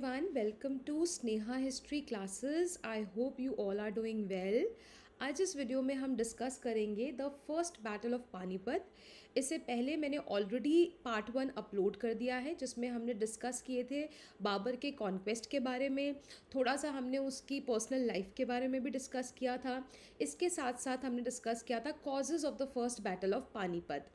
one welcome to Sneha history classes I hope you all are doing well आज इस video में हम discuss करेंगे the first battle of Panipat इससे पहले मैंने ऑलरेडी पार्ट वन अपलोड कर दिया है जिसमें हमने डिस्कस किए थे बाबर के कॉन्क्वेस्ट के बारे में थोड़ा सा हमने उसकी पर्सनल लाइफ के बारे में भी डिस्कस किया था इसके साथ साथ हमने डिस्कस किया था causes of the first battle of Panipat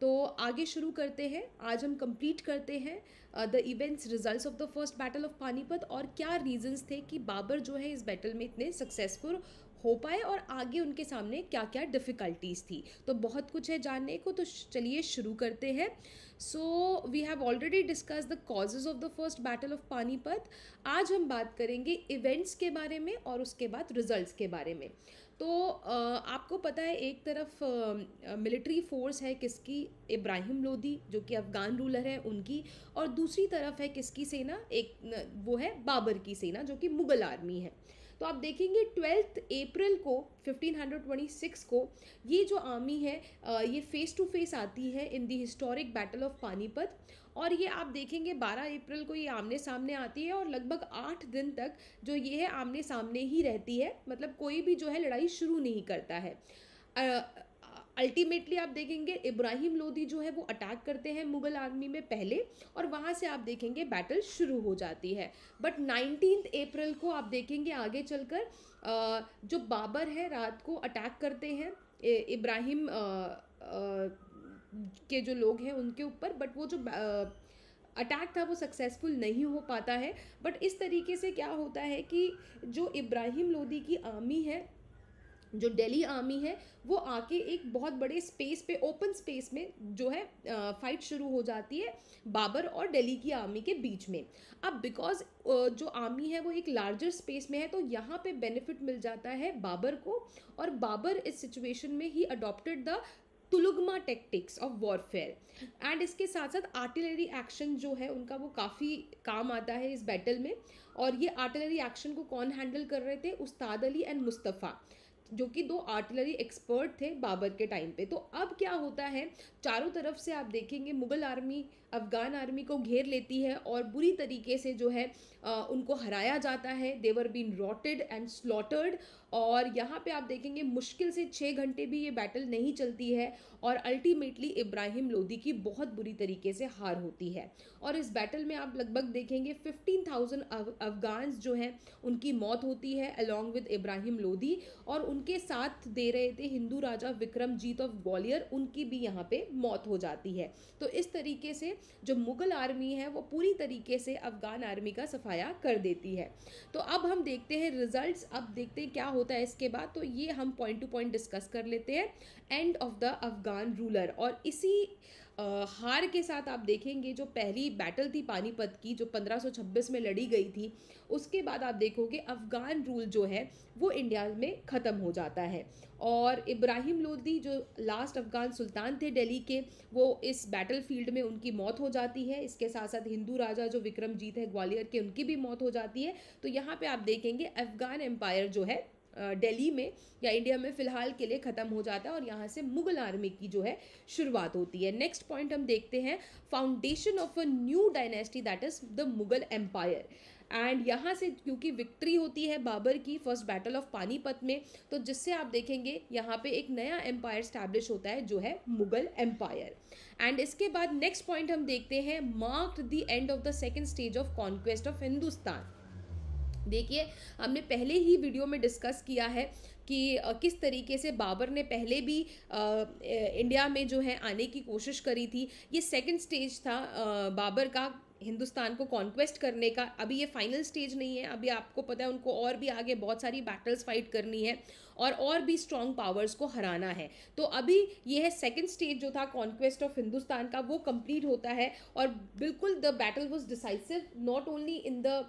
तो आगे शुरू करते हैं आज हम कंप्लीट करते हैं the events results of the first battle of Panipat और क्या रीजंस थे कि बाबर जो है इस बैटल में इतने सक्सेसफुल हो पाए और आगे उनके सामने क्या क्या डिफ़िकल्टीज थी तो बहुत कुछ है जानने को तो चलिए शुरू करते हैं so we have already discuss the causes of the first battle of Panipat आज हम बात करेंगे इवेंट्स के बारे में और उसके बाद रिजल्ट्स के बारे में तो आपको पता है एक तरफ मिलिट्री फोर्स है किसकी इब्राहिम लोधी जो कि अफ़गान रूलर है उनकी और दूसरी तरफ है किसकी सेना एक वो है बाबर की सेना जो कि मुग़ल आर्मी है तो आप देखेंगे ट्वेल्थ अप्रैल को 1526 को ये जो आर्मी है ये फेस टू फेस आती है in the historic battle of Panipat और ये आप देखेंगे 12 अप्रैल को ये आमने सामने आती है और लगभग आठ दिन तक जो ये है आमने सामने ही रहती है मतलब कोई भी जो है लड़ाई शुरू नहीं करता है अल्टीमेटली आप देखेंगे इब्राहिम लोधी जो है वो अटैक करते हैं मुगल आर्मी में पहले और वहाँ से आप देखेंगे बैटल शुरू हो जाती है बट नाइनटीन अप्रैल को आप देखेंगे आगे चलकर जो बाबर है रात को अटैक करते हैं इब्राहिम के जो लोग हैं उनके ऊपर बट वो जो अटैक था वो सक्सेसफुल नहीं हो पाता है बट इस तरीके से क्या होता है कि जो इब्राहिम लोदी की आर्मी है जो दिल्ली आर्मी है वो आके एक बहुत बड़े स्पेस पे ओपन स्पेस में जो है फाइट शुरू हो जाती है बाबर और दिल्ली की आर्मी के बीच में अब बिकॉज जो आर्मी है वो एक लार्जर स्पेस में है तो यहाँ पे बेनिफिट मिल जाता है बाबर को और बाबर इस सिचुएशन में ही adopted the tulughma tactics of warfare and इसके साथ साथ आर्टिलरी एक्शन जो है उनका वो काफ़ी काम आता है इस बैटल में और ये आर्टिलरी एक्शन को कौन हैंडल कर रहे थे उस्ताद अली एंड मुस्तफ़ा जो कि दो आर्टिलरी एक्सपर्ट थे बाबर के टाइम पे तो अब क्या होता है चारों तरफ से आप देखेंगे मुग़ल आर्मी अफ़गान आर्मी को घेर लेती है और बुरी तरीके से जो है आ, उनको हराया जाता है they were been routed and slaughtered और यहाँ पे आप देखेंगे मुश्किल से छः घंटे भी ये बैटल नहीं चलती है और अल्टीमेटली इब्राहिम लोदी की बहुत बुरी तरीके से हार होती है और इस बैटल में आप लगभग देखेंगे फिफ्टीन थाउजेंड अफगान्स जो हैं उनकी मौत होती है अलॉन्ग विद इब्राहिम लोदी और उनके साथ दे रहे थे हिंदू राजा विक्रमजीत ऑफ ग्वालियर उनकी भी यहाँ पर मौत हो जाती है तो इस तरीके से जो मुगल आर्मी है वो पूरी तरीके से अफगान आर्मी का सफाया कर देती है तो अब हम देखते हैं रिजल्ट अब देखते हैं क्या हो होता है इसके बाद तो ये हम पॉइंट टू पॉइंट डिस्कस कर लेते हैं end of the Afghan ruler और इसी आ, हार के साथ आप देखेंगे जो पहली बैटल थी पानीपत की जो 1526 में लड़ी गई थी उसके बाद आप देखोगे अफगान रूल जो है वो इंडिया में ख़त्म हो जाता है और इब्राहिम लोदी जो लास्ट अफगान सुल्तान थे दिल्ली के वो इस बैटल फील्ड में उनकी मौत हो जाती है इसके साथ साथ हिंदू राजा जो विक्रमजीत है ग्वालियर के उनकी भी मौत हो जाती है तो यहाँ पे आप देखेंगे अफगान एम्पायर जो है दिल्ली में या इंडिया में फ़िलहाल के लिए ख़त्म हो जाता है और यहाँ से मुगल आर्मी की जो है शुरुआत होती है नेक्स्ट पॉइंट हम देखते हैं foundation of a new dynasty that is the Mughal empire एंड यहाँ से क्योंकि विक्ट्री होती है बाबर की फर्स्ट बैटल ऑफ पानीपत में तो जिससे आप देखेंगे यहाँ पे एक नया एम्पायर स्टैब्लिश होता है जो है मुगल एम्पायर एंड इसके बाद नेक्स्ट पॉइंट हम देखते हैं marked the end of the second stage of conquest of Hindustan देखिए हमने पहले ही वीडियो में डिस्कस किया है कि किस तरीके से बाबर ने पहले भी आ, इंडिया में जो है आने की कोशिश करी थी ये सेकंड स्टेज था आ, बाबर का हिंदुस्तान को कॉन्क्वेस्ट करने का अभी ये फाइनल स्टेज नहीं है अभी आपको पता है उनको और भी आगे बहुत सारी बैटल्स फाइट करनी है और और भी स्ट्रॉन्ग पावर्स को हराना है तो अभी ये है सेकेंड स्टेज जो था कॉन्क्वेस्ट ऑफ हिंदुस्तान का वो कंप्लीट होता है और बिल्कुल the battle was decisive not only in the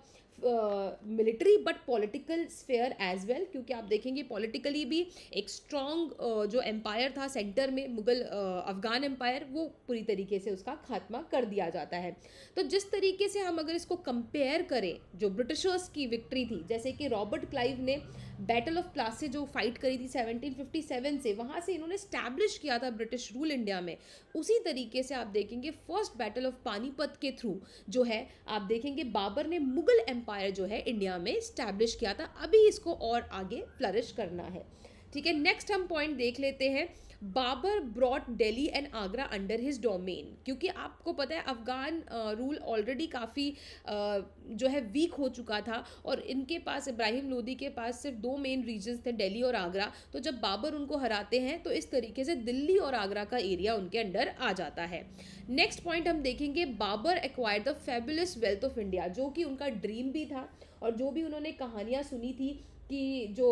military but political sphere as well क्योंकि आप देखेंगे पॉलिटिकली भी एक स्ट्रॉन्ग uh, जो एम्पायर था सेंटर में मुगल uh, अफगान एम्पायर वो पूरी तरीके से उसका खात्मा कर दिया जाता है तो जिस तरीके से हम अगर इसको कंपेयर करें जो ब्रिटिशर्स की विक्ट्री थी जैसे कि रॉबर्ट क्लाइव ने बैटल ऑफ प्लासी जो फाइट करी थी 1757 से वहाँ से इन्होंने स्टैब्लिश किया था ब्रिटिश रूल इंडिया में उसी तरीके से आप देखेंगे फर्स्ट बैटल ऑफ पानीपत के थ्रू जो है आप देखेंगे बाबर ने मुगल एम्पायर जो है इंडिया में स्टैब्लिश किया था अभी इसको और आगे फ्लरिश करना है ठीक है नेक्स्ट हम पॉइंट देख लेते हैं Babur brought Delhi and Agra under his domain क्योंकि आपको पता है अफगान रूल ऑलरेडी काफ़ी जो है वीक हो चुका था और इनके पास इब्राहिम लोदी के पास सिर्फ दो मेन रीजन्स थे दिल्ली और आगरा तो जब बाबर उनको हराते हैं तो इस तरीके से दिल्ली और आगरा का एरिया उनके अंडर आ जाता है नेक्स्ट पॉइंट हम देखेंगे Babur acquire the fabulous wealth of India जो कि उनका ड्रीम भी था और जो भी उन्होंने कहानियाँ सुनी थी कि जो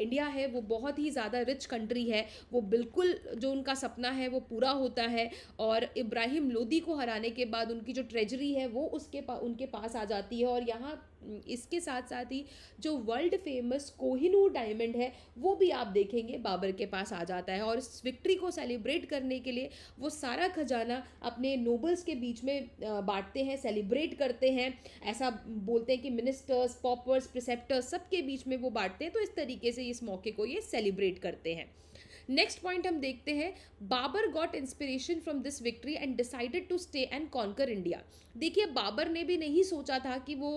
इंडिया है वो बहुत ही ज़्यादा रिच कंट्री है वो बिल्कुल जो उनका सपना है वो पूरा होता है और इब्राहिम लोदी को हराने के बाद उनकी जो ट्रेजरी है वो उसके पा, उनके पास आ जाती है और यहाँ हम्म, इसके साथ साथ ही जो वर्ल्ड फेमस कोहिनूर डायमंड है वो भी आप देखेंगे बाबर के पास आ जाता है और इस विक्ट्री को सेलिब्रेट करने के लिए वो सारा खजाना अपने नोबल्स के बीच में बांटते हैं सेलिब्रेट करते हैं ऐसा बोलते हैं कि मिनिस्टर्स पॉपर्स प्रिसेप्टर्स सबके बीच में वो बांटते हैं तो इस तरीके से इस मौके को ये सेलिब्रेट करते हैं नेक्स्ट पॉइंट हम देखते हैं Babur got inspiration from this victory and decided to stay and conquer India देखिए बाबर ने भी नहीं सोचा था कि वो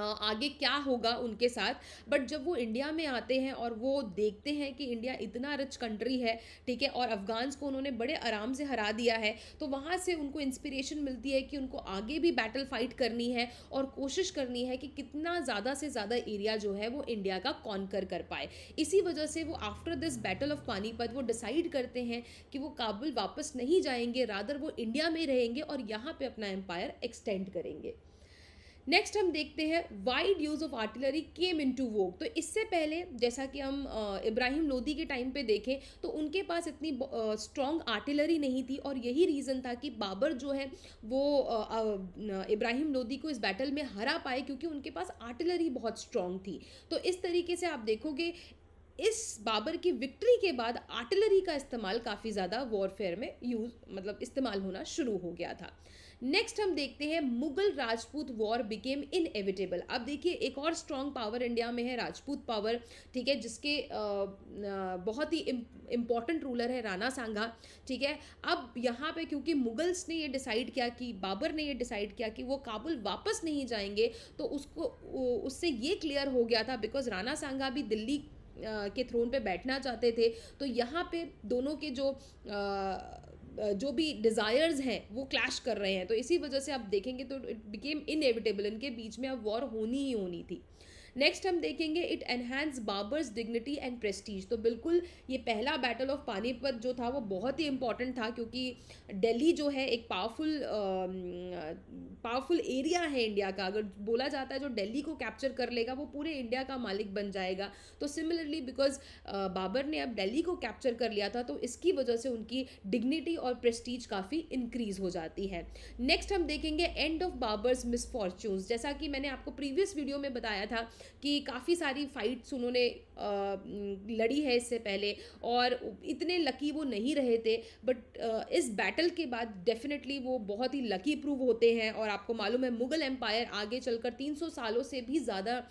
आगे क्या होगा उनके साथ बट जब वो इंडिया में आते हैं और वो देखते हैं कि इंडिया इतना रिच कंट्री है ठीक है और अफगान्स को उन्होंने बड़े आराम से हरा दिया है तो वहाँ से उनको इंस्पिरेशन मिलती है कि उनको आगे भी बैटल फाइट करनी है और कोशिश करनी है कि कितना ज़्यादा से ज़्यादा एरिया जो है वो इंडिया का कॉन्कर कर पाए इसी वजह से वो after this battle of Panipat वो डिसाइड करते हैं कि वो काबुल वापस नहीं जाएंगे रादर वो इंडिया में रहेंगे और यहाँ पर अपना एम्पायर एक्सटेंड करेंगे नेक्स्ट हम देखते हैं wide use of artillery came into vogue तो इससे पहले जैसा कि हम इब्राहिम लोदी के टाइम पे देखें तो उनके पास इतनी स्ट्रॉन्ग आर्टिलरी नहीं थी और यही रीज़न था कि बाबर जो है वो इब्राहिम लोदी को इस बैटल में हरा पाए क्योंकि उनके पास आर्टिलरी बहुत स्ट्रॉन्ग थी तो इस तरीके से आप देखोगे इस बाबर की विक्ट्री के बाद आर्टिलरी का इस्तेमाल काफ़ी ज़्यादा वॉरफेयर में यूज़ मतलब इस्तेमाल होना शुरू हो गया था नेक्स्ट हम देखते हैं Mughal Rajput war became inevitable अब देखिए एक और स्ट्रॉन्ग पावर इंडिया में है राजपूत पावर ठीक है जिसके बहुत ही इंपॉर्टेंट रूलर है राणा सांघा ठीक है अब यहाँ पे क्योंकि मुगल्स ने ये डिसाइड किया कि बाबर ने ये डिसाइड किया कि वो काबुल वापस नहीं जाएंगे तो उसको उससे ये क्लियर हो गया था बिकॉज राणा सांघा भी दिल्ली के थ्रोन पे बैठना चाहते थे तो यहाँ पे दोनों के जो आ, जो भी डिज़ायर्स हैं वो क्लैश कर रहे हैं तो इसी वजह से आप देखेंगे तो इट बिकेम इनएविटेबल इनके बीच में अब वॉर होनी ही होनी थी नेक्स्ट हम देखेंगे it enhance Babur's dignity and prestige तो बिल्कुल ये पहला बैटल ऑफ पानीपत जो था वो बहुत ही इंपॉर्टेंट था क्योंकि दिल्ली जो है एक पावरफुल पावरफुल एरिया है इंडिया का अगर बोला जाता है जो दिल्ली को कैप्चर कर लेगा वो पूरे इंडिया का मालिक बन जाएगा तो सिमिलरली बिकॉज बाबर ने अब दिल्ली को कैप्चर कर लिया था तो इसकी वजह से उनकी डिग्निटी और प्रेस्टीज काफ़ी इंक्रीज हो जाती है नेक्स्ट हम देखेंगे एंड ऑफ बाबर्स मिसफॉर्च्यून्स जैसा कि मैंने आपको प्रीवियस वीडियो में बताया था कि काफ़ी सारी फाइट्स उन्होंने लड़ी है इससे पहले और इतने लकी वो नहीं रहे थे बट इस बैटल के बाद डेफिनेटली वो बहुत ही लकी प्रूव होते हैं और आपको मालूम है मुगल एम्पायर आगे चलकर 300 सालों से भी ज़्यादा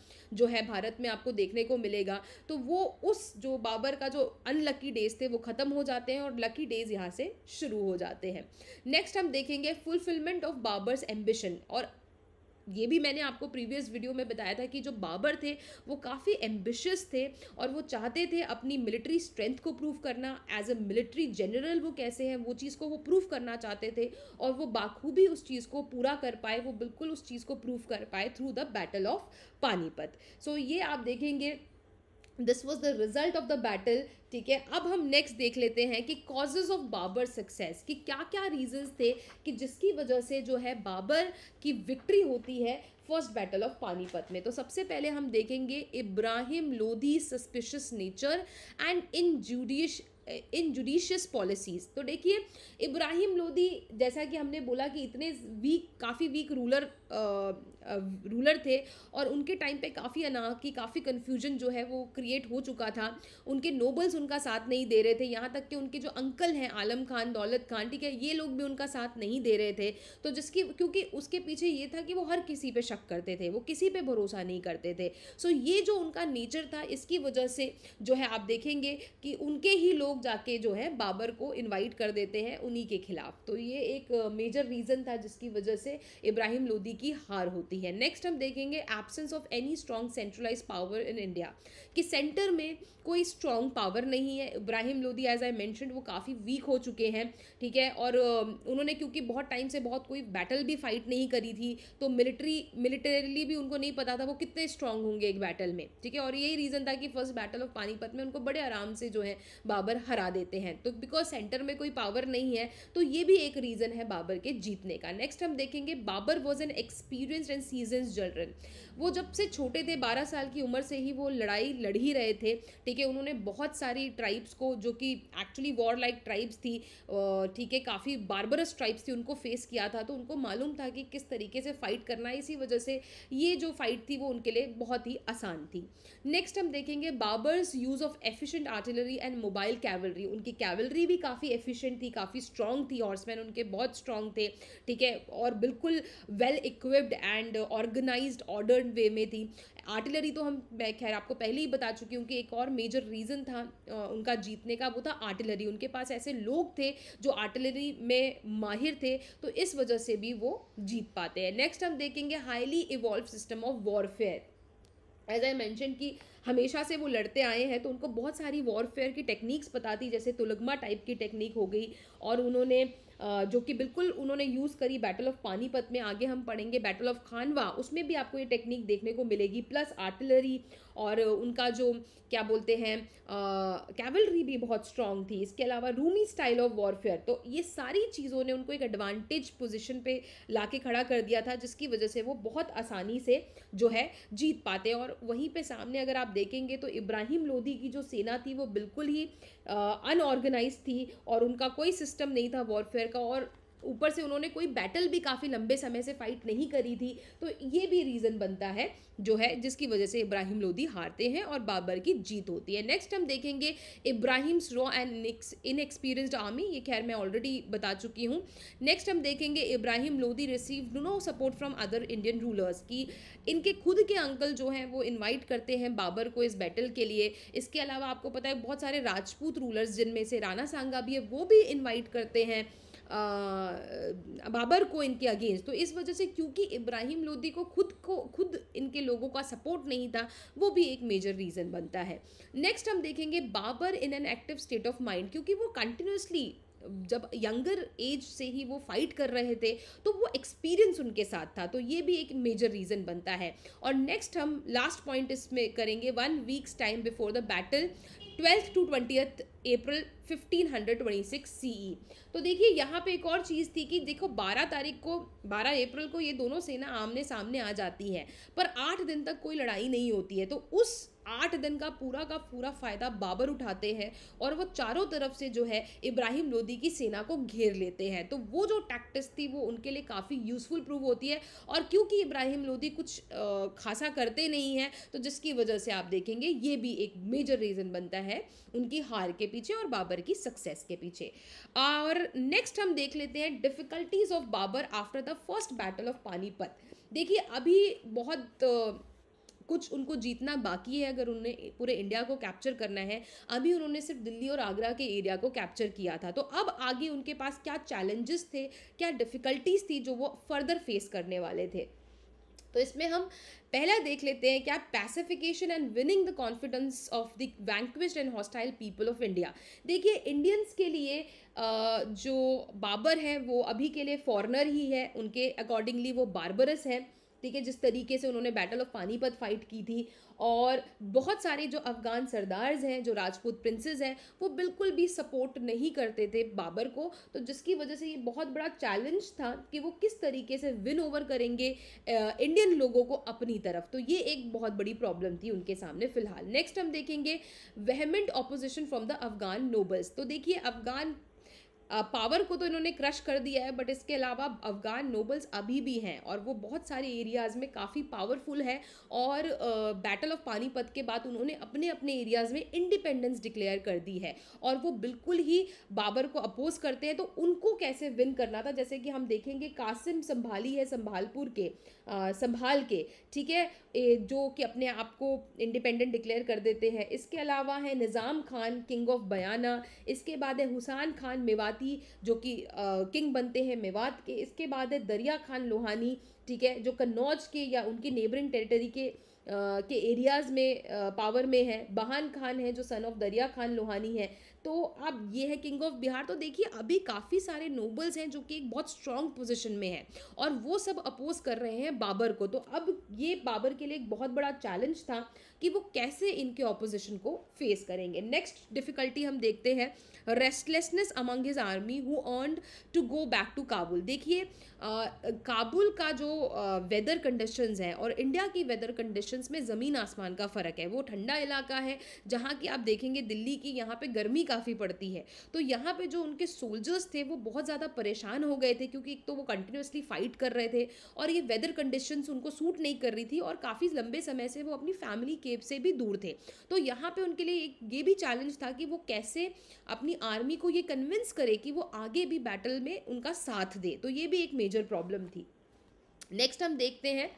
जो है भारत में आपको देखने को मिलेगा तो वो उस जो बाबर का जो अनलकी डेज थे वो ख़त्म हो जाते हैं और लकी डेज यहाँ से शुरू हो जाते हैं नेक्स्ट हम देखेंगे फुलफिलमेंट ऑफ बाबर्स एम्बिशन और ये भी मैंने आपको प्रीवियस वीडियो में बताया था कि जो बाबर थे वो काफ़ी एम्बिशियस थे और वो चाहते थे अपनी मिलिट्री स्ट्रेंथ को प्रूव करना एज ए मिलिट्री जनरल वो कैसे हैं वो चीज़ को वो प्रूव करना चाहते थे और वो बाखूबी उस चीज़ को पूरा कर पाए वो बिल्कुल उस चीज़ को प्रूव कर पाए through the battle of Panipat so so, ये आप देखेंगे this was the result of the battle ठीक है अब हम नेक्स्ट देख लेते हैं कि कॉजेज ऑफ बाबर सक्सेस कि क्या क्या रीजन्स थे कि जिसकी वजह से जो है बाबर की विक्ट्री होती है फर्स्ट बैटल ऑफ पानीपत में तो सबसे पहले हम देखेंगे Ibrahim Lodi suspicious nature and injudicious injudicious policies तो देखिए इब्राहिम लोधी जैसा कि हमने बोला कि इतने वीक काफ़ी वीक रूलर रूलर थे और उनके टाइम पे काफ़ी अनाकी काफ़ी कन्फ्यूजन जो है वो क्रिएट हो चुका था उनके नोबल्स उनका साथ नहीं दे रहे थे यहाँ तक कि उनके जो अंकल हैं आलम खान दौलत खान ठीक है ये लोग भी उनका साथ नहीं दे रहे थे तो जिसकी क्योंकि उसके पीछे ये था कि वो हर किसी पर शक करते थे वो किसी पर भरोसा नहीं करते थे सो ये जो उनका नेचर था इसकी वजह से जो है आप देखेंगे कि उनके ही लोग जाके जो है बाबर को इन्वाइट कर देते हैं उन्हीं के खिलाफ तो ये एक मेजर रीज़न था जिसकी वजह से इब्राहिम लोदी की हार होती होती है नेक्स्ट हम देखेंगे absence of any strong centralize power in India कि सेंटर में कोई स्ट्रॉन्ग पावर नहीं है Ibrahim Lodi as I mention वो काफ़ी वीक हो चुके हैं ठीक है और उन्होंने क्योंकि बहुत टाइम से बहुत कोई बैटल भी फाइट नहीं करी थी तो मिलिट्री मिलिटरीली भी उनको नहीं पता था वो कितने स्ट्रांग होंगे एक बैटल में ठीक है और यही रीज़न था कि फर्स्ट बैटल ऑफ पानीपत में उनको बड़े आराम से जो है बाबर हरा देते हैं तो बिकॉज सेंटर में कोई पावर नहीं है तो ये भी एक रीज़न है बाबर के जीतने का नेक्स्ट हम देखेंगे Babur was an experience and and seizes children वो जब से छोटे थे बारह साल की उम्र से ही वो लड़ाई लड़ ही रहे थे ठीक है उन्होंने बहुत सारी ट्राइब्स को जो कि एक्चुअली वॉर लाइक ट्राइब्स थी ठीक है काफ़ी बारबरस ट्राइब्स थी उनको फेस किया था तो उनको मालूम था कि किस तरीके से फ़ाइट करना है इसी वजह से ये जो फाइट थी वो उनके लिए बहुत ही आसान थी नेक्स्ट हम देखेंगे Babur's use of efficient artillery and mobile cavalry उनकी कैवलरी भी काफ़ी एफिशिएंट थी काफ़ी स्ट्रांग थी हॉर्समैन उनके बहुत स्ट्रांग थे ठीक है और बिल्कुल well equipped and and organise order way में थी आर्टिलरी तो हम मैं खैर आपको पहले ही बता चुकी हूँ कि एक और मेजर रीज़न था उनका जीतने का वो था आर्टिलरी उनके पास ऐसे लोग थे जो आर्टिलरी में माहिर थे तो इस वजह से भी वो जीत पाते हैं नेक्स्ट हम देखेंगे highly evolve system of warfare as I mention कि हमेशा से वो लड़ते आए हैं तो उनको बहुत सारी वॉरफेयर की टेक्निक्स पता थी जैसे तुलगमा टाइप की टेक्निक हो गई और उन्होंने जो कि बिल्कुल उन्होंने यूज़ करी बैटल ऑफ पानीपत में आगे हम पढ़ेंगे बैटल ऑफ खानवा उसमें भी आपको ये टेक्निक देखने को मिलेगी प्लस आर्टिलरी और उनका जो क्या बोलते हैं कैवलरी भी बहुत स्ट्रांग थी इसके अलावा रूमी स्टाइल ऑफ वॉरफेयर तो ये सारी चीज़ों ने उनको एक एडवांटेज पोजिशन पर ला के खड़ा कर दिया था जिसकी वजह से वो बहुत आसानी से जो है जीत पाते और वहीं पर सामने अगर आप देखेंगे तो इब्राहिम लोधी की जो सेना थी वो बिल्कुल ही अनऑर्गेनाइज थी और उनका कोई सिस्टम नहीं था वॉरफेयर का और ऊपर से उन्होंने कोई बैटल भी काफ़ी लंबे समय से फाइट नहीं करी थी तो ये भी रीज़न बनता है जो है जिसकी वजह से इब्राहिम लोधी हारते हैं और बाबर की जीत होती है नेक्स्ट हम देखेंगे Ibrahim's raw and inexperienced army ये खैर मैं ऑलरेडी बता चुकी हूँ नेक्स्ट हम देखेंगे Ibrahim Lodi receive no support from other Indian rulers की इनके खुद के अंकल जो हैं वो इन्वाइट करते हैं बाबर को इस बैटल के लिए इसके अलावा आपको पता है बहुत सारे राजपूत रूलर्स जिनमें से राना सांगा भी है वो भी इन्वाइट करते हैं बाबर को इनके अगेंस्ट तो इस वजह से क्योंकि इब्राहिम लोदी को खुद को खुद इनके लोगों का सपोर्ट नहीं था वो भी एक मेजर रीज़न बनता है नेक्स्ट हम देखेंगे Babur in an active state of mind क्योंकि वो कंटिन्यूसली जब यंगर एज से ही वो फाइट कर रहे थे तो वो एक्सपीरियंस उनके साथ था तो ये भी एक मेजर रीज़न बनता है और नेक्स्ट हम लास्ट पॉइंट इसमें करेंगे one week's time before the battle twelfth to twenty April 1526 ई तो देखिए यहाँ पे एक और चीज़ थी कि देखो 12 तारीख को 12 अप्रैल को ये दोनों सेना आमने सामने आ जाती है पर आठ दिन तक कोई लड़ाई नहीं होती है तो उस आठ दिन का पूरा का पूरा फ़ायदा बाबर उठाते हैं और वो चारों तरफ से जो है इब्राहिम लोदी की सेना को घेर लेते हैं तो वो जो टैक्टिस थी वो उनके लिए काफ़ी यूज़फुल प्रूव होती है और क्योंकि इब्राहिम लोदी कुछ खासा करते नहीं हैं तो जिसकी वजह से आप देखेंगे ये भी एक मेजर रीज़न बनता है उनकी हार के पीछे और बाबर की सक्सेस के पीछे और नेक्स्ट हम देख लेते हैं difficulties of Babur after the first battle of Panipat देखिए अभी बहुत कुछ उनको जीतना बाकी है अगर उन्हें पूरे इंडिया को कैप्चर करना है अभी उन्होंने सिर्फ दिल्ली और आगरा के एरिया को कैप्चर किया था तो अब आगे उनके पास क्या चैलेंजेस थे क्या डिफ़िकल्टीज थी जो वो फर्दर फेस करने वाले थे तो इसमें हम पहला देख लेते हैं क्या pacification and winning the confidence of the vanquished and hostile people of India देखिए इंडियंस के लिए जो बाबर है वो अभी के लिए फॉरनर ही है उनके अकॉर्डिंगली वो बारबरस हैं ठीक है जिस तरीके से उन्होंने बैटल ऑफ पानीपत फाइट की थी और बहुत सारे जो अफ़गान सरदार्स हैं जो राजपूत प्रिंसेस हैं वो बिल्कुल भी सपोर्ट नहीं करते थे बाबर को तो जिसकी वजह से ये बहुत बड़ा चैलेंज था कि वो किस तरीके से विन ओवर करेंगे इंडियन लोगों को अपनी तरफ तो ये एक बहुत बड़ी प्रॉब्लम थी उनके सामने फिलहाल नेक्स्ट हम देखेंगे vehement opposition from the Afghan nobles तो देखिए अफगान पावर को तो इन्होंने क्रश कर दिया है बट इसके अलावा अफगान नोबल्स अभी भी हैं और वो बहुत सारे एरियाज़ में काफ़ी पावरफुल है और बैटल ऑफ पानीपत के बाद उन्होंने अपने अपने एरियाज़ में इंडिपेंडेंस डिक्लेयर कर दी है और वो बिल्कुल ही बाबर को अपोज करते हैं तो उनको कैसे विन करना था जैसे कि हम देखेंगे कासिम संभाली है संभालपुर के आ, संभाल के ठीक है जो कि अपने आप को इंडिपेंडेंट डिक्लेयर कर देते हैं इसके अलावा है निज़ाम खान किंग ऑफ बयाना इसके बाद है हुसान खान मेवाती ही जो कि किंग बनते हैं मेवात के इसके बाद है दरिया खान लोहानी ठीक है जो कन्नौज के या उनकी नेबरिंग टेरिटरी के आ, के एरियाज़ में आ, पावर में है बहान खान है जो सन ऑफ दरिया खान लोहानी है तो अब ये है किंग ऑफ बिहार तो देखिए अभी काफ़ी सारे नोबल्स हैं जो कि एक बहुत स्ट्रांग पोजिशन में है और वो सब अपोज कर रहे हैं बाबर को तो अब ये बाबर के लिए एक बहुत बड़ा चैलेंज था कि वो कैसे इनके ऑपोजिशन को फेस करेंगे नेक्स्ट डिफ़िकल्टी हम देखते हैं restlessness among his army who yearned to go back to Kabul देखिए काबुल का जो वेदर कंडीशंस है और इंडिया की वेदर कंडीशंस में ज़मीन आसमान का फ़र्क है वो ठंडा इलाका है जहाँ की आप देखेंगे दिल्ली की यहाँ पे गर्मी काफ़ी पड़ती है तो यहाँ पे जो उनके सोल्जर्स थे वो बहुत ज़्यादा परेशान हो गए थे क्योंकि एक तो वो कंटिन्यूसली फाइट कर रहे थे और ये वेदर कंडीशंस उनको सूट नहीं कर रही थी और काफ़ी लंबे समय से वो अपनी फैमिली केप से भी दूर थे तो यहाँ पर उनके लिए एक ये भी चैलेंज था कि वो कैसे अपनी अपनी आर्मी को ये कन्विंस करे कि वो आगे भी बैटल में उनका साथ दे तो ये भी एक मेजर प्रॉब्लम थी नेक्स्ट हम देखते हैं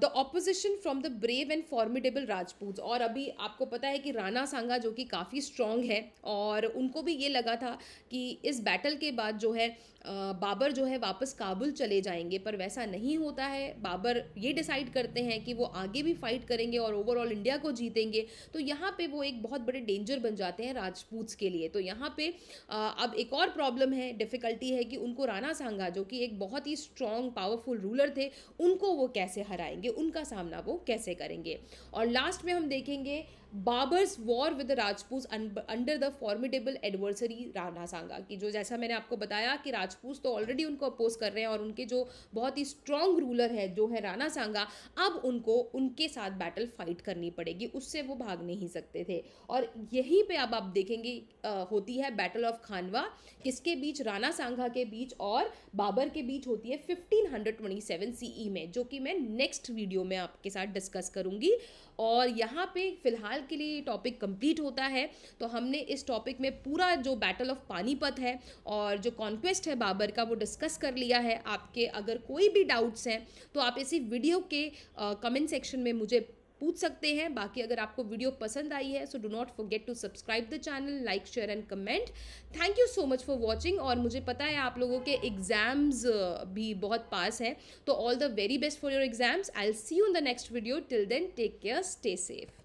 the opposition from the brave and formidable Rajput और अभी आपको पता है कि राणा सांगा जो कि काफ़ी स्ट्रॉन्ग है और उनको भी ये लगा था कि इस बैटल के बाद जो है बाबर जो है वापस काबुल चले जाएंगे पर वैसा नहीं होता है बाबर ये डिसाइड करते हैं कि वो आगे भी फाइट करेंगे और ओवरऑल इंडिया को जीतेंगे तो यहाँ पे वो एक बहुत बड़े डेंजर बन जाते हैं राजपूत के लिए तो यहाँ पे अब एक और प्रॉब्लम है डिफ़िकल्टी है कि उनको राणा सांगा जो कि एक बहुत ही स्ट्रॉन्ग पावरफुल रूलर थे उनको वो कैसे हराएंगे उनका सामना वो कैसे करेंगे और लास्ट में हम देखेंगे Babur's war with Rajput under the formidable adversary Rana Sanga कि जो जैसा मैंने आपको बताया कि राज राजपूत तो ऑलरेडी उनको अपोज कर रहे हैं और उनके जो बहुत ही स्ट्रांग रूलर है जो है राणा सांगा अब उनको उनके साथ बैटल फाइट करनी पड़ेगी उससे वो भाग नहीं सकते थे और यहीं पे अब आप देखेंगे होती है बैटल ऑफ खानवा किसके बीच राणा सांगा के बीच और बाबर के बीच होती है 1527 सीई e में जो कि मैं नेक्स्ट वीडियो में आपके साथ डिस्कस करूंगी और यहाँ पे फ़िलहाल के लिए टॉपिक कंप्लीट होता है तो हमने इस टॉपिक में पूरा जो बैटल ऑफ पानीपत है और जो कॉन्क्वेस्ट है बाबर का वो डिस्कस कर लिया है आपके अगर कोई भी डाउट्स हैं तो आप इसी वीडियो के कमेंट सेक्शन में मुझे पूछ सकते हैं बाकी अगर आपको वीडियो पसंद आई है so do not get to subscribe the channel like share and comment thank you so much for watching और मुझे पता है आप लोगों के एग्जाम्स uh, भी बहुत पास हैं तो all the very best for your exams I'll see you in the next video till then take care stay safe